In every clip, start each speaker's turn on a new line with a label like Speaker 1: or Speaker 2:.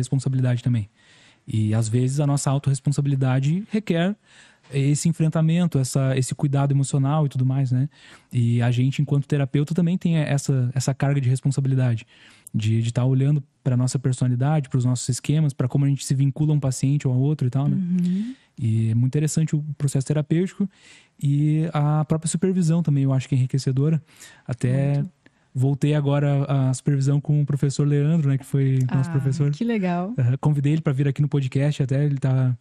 Speaker 1: responsabilidade também. E às vezes a nossa autorresponsabilidade requer esse enfrentamento, essa, esse cuidado emocional e tudo mais, né? E a gente, enquanto terapeuta, também tem essa, essa carga de responsabilidade, de estar tá olhando para nossa personalidade, para os nossos esquemas, para como a gente se vincula a um paciente ou a outro e tal, né? Uhum. E é muito interessante o processo terapêutico e a própria supervisão também, eu acho que é enriquecedora. Até muito voltei agora à supervisão com o professor Leandro, né, que foi nosso ah, professor. Que legal. Uh, convidei ele para vir aqui no podcast, até ele tá,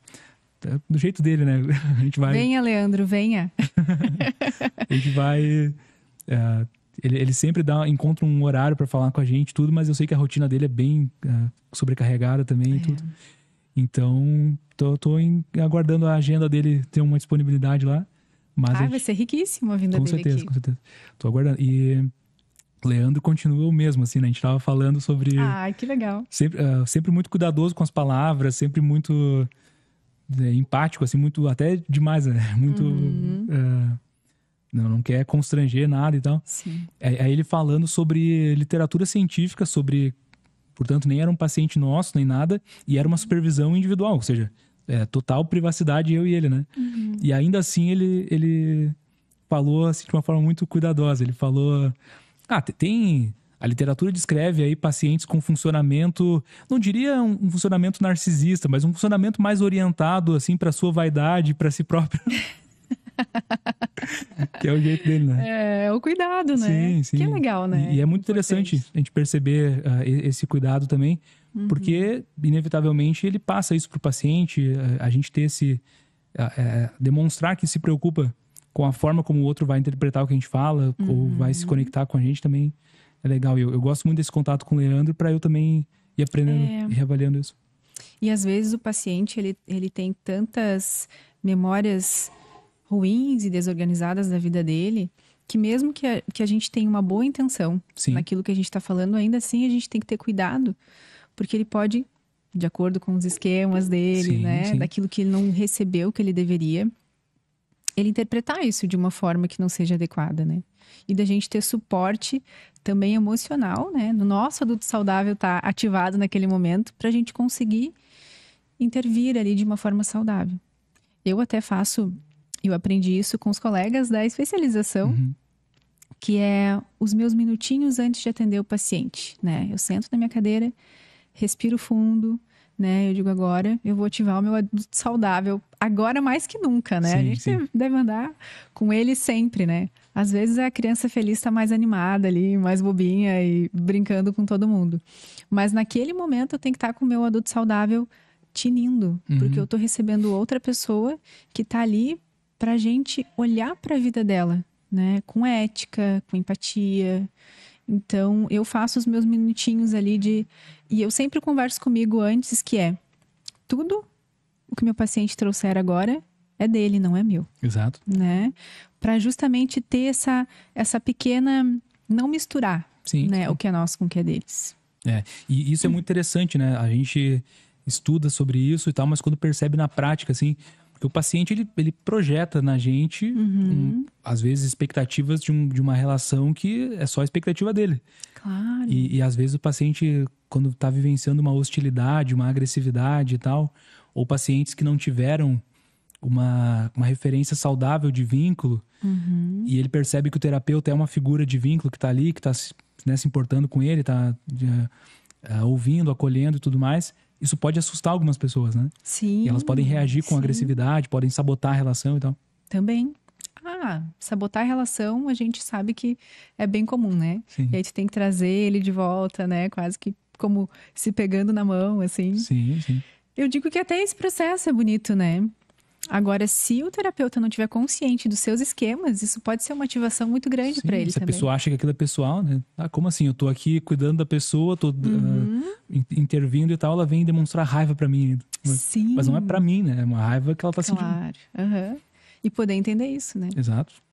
Speaker 1: tá, do jeito dele, né? A gente vai Venha,
Speaker 2: Leandro, venha.
Speaker 1: a gente vai uh, ele, ele, sempre dá encontra um horário para falar com a gente tudo, mas eu sei que a rotina dele é bem uh, sobrecarregada também é. tudo. Então, tô, tô em, aguardando a agenda dele ter uma disponibilidade lá. Mas ah, gente, vai ser
Speaker 2: riquíssimo a vinda com dele certeza, aqui. Com
Speaker 1: certeza, com certeza. Tô aguardando. E Leandro continua o mesmo, assim, né? A gente tava falando sobre. Ah, que legal. Sempre, uh, sempre muito cuidadoso com as palavras, sempre muito né, empático, assim, muito. Até demais, né? Muito. Uhum. Uh, não, não quer constranger nada e tal. Sim. É, aí ele falando sobre literatura científica, sobre. Portanto, nem era um paciente nosso, nem nada, e era uma uhum. supervisão individual, ou seja, é, total privacidade eu e ele, né? Uhum. E ainda assim ele, ele falou assim, de uma forma muito cuidadosa. Ele falou ah, tem. A literatura descreve aí pacientes com funcionamento, não diria um, funcionamento narcisista, mas um funcionamento mais orientado assim para sua vaidade, para si próprio. que é o jeito dele, né?
Speaker 2: É, é o cuidado, né? Sim, sim. Que
Speaker 1: é legal, né? E, e é muito interessante a gente perceber uh, esse cuidado também, uhum. porque, inevitavelmente, ele passa isso para o paciente, a, eh, a, gente ter esse. Ah, eh, demonstrar que se preocupa com a forma como o outro vai interpretar o que a gente fala, uhum. ou vai se conectar com a gente também é legal. Eu, eu gosto muito desse contato com o Leandro para eu também ir aprendendo é... e reavaliando isso.
Speaker 2: E às vezes o paciente ele, ele tem tantas memórias ruins e desorganizadas da vida dele que mesmo que a, que a gente tenha uma boa intenção Sim. naquilo que a gente está falando, ainda assim a gente tem que ter cuidado, porque ele pode de acordo com os esquemas dele, sim, né? Sim. Daquilo que ele não recebeu que ele deveria ele interpretar isso de uma forma que não seja adequada, né? E da gente ter suporte também emocional, né? No nosso adulto saudável estar tá ativado naquele momento para a gente conseguir intervir ali de uma forma saudável. Eu até faço, eu aprendi isso com os colegas da especialização, uhum. que é os meus minutinhos antes de atender o paciente, né? Eu sento na minha cadeira, respiro fundo, né? Eu digo agora, eu vou ativar o meu adulto saudável agora mais que nunca, né? Sim, a gente sim. deve andar com ele sempre, né? Às vezes a criança feliz está mais animada ali, mais bobinha e brincando com todo mundo. Mas naquele momento eu tenho que estar tá com o meu adulto saudável tinindo, uhum. porque eu estou recebendo outra pessoa que está ali pra gente olhar para a vida dela, né? Com ética, com empatia. Então, eu faço os meus minutinhos ali de e eu sempre converso comigo antes que é tudo o que meu paciente trouxer agora é dele, não é meu. Exato. Né? Para justamente ter essa essa pequena não misturar, sim, né, sim. o que é nosso com o que é deles.
Speaker 1: É, e isso é muito interessante, né? A gente estuda sobre isso e tal, mas quando percebe na prática assim, porque o paciente, ele, ele projeta na gente, uhum. um, às vezes, expectativas de, um, de uma relação que é só a expectativa dele.
Speaker 2: Claro. E,
Speaker 1: e às vezes o paciente, quando está vivenciando uma hostilidade, uma agressividade e tal, ou pacientes que não tiveram uma, uma referência saudável de vínculo, uhum. e ele percebe que o terapeuta é uma figura de vínculo que está ali, que está né, se importando com ele, está uh, eh, ouvindo, acolhendo e tudo mais isso pode assustar algumas pessoas, né? Sim. E elas podem reagir com sim. agressividade, podem sabotar a relação e tal.
Speaker 2: Também. Ah, sabotar a relação a gente sabe que é bem comum, né? Sim. E aí tu tem que trazer ele de volta, né? Quase que como se pegando na mão, assim. Sim, sim. Eu digo que até esse processo é bonito, né? Agora, se o terapeuta não tiver consciente dos seus esquemas, isso pode ser uma ativação muito grande para ele se também. Se a pessoa
Speaker 1: acha que aquilo é pessoal, né? Ah, como assim? Eu tô aqui cuidando da pessoa, tô ah, uhum. uh, intervindo e tal, ela vem demonstrar raiva para mim. Sim. Mas não é para mim, né? É uma raiva que ela tá claro. sentindo.
Speaker 2: Claro. Uhum. E poder entender isso, né? Exato.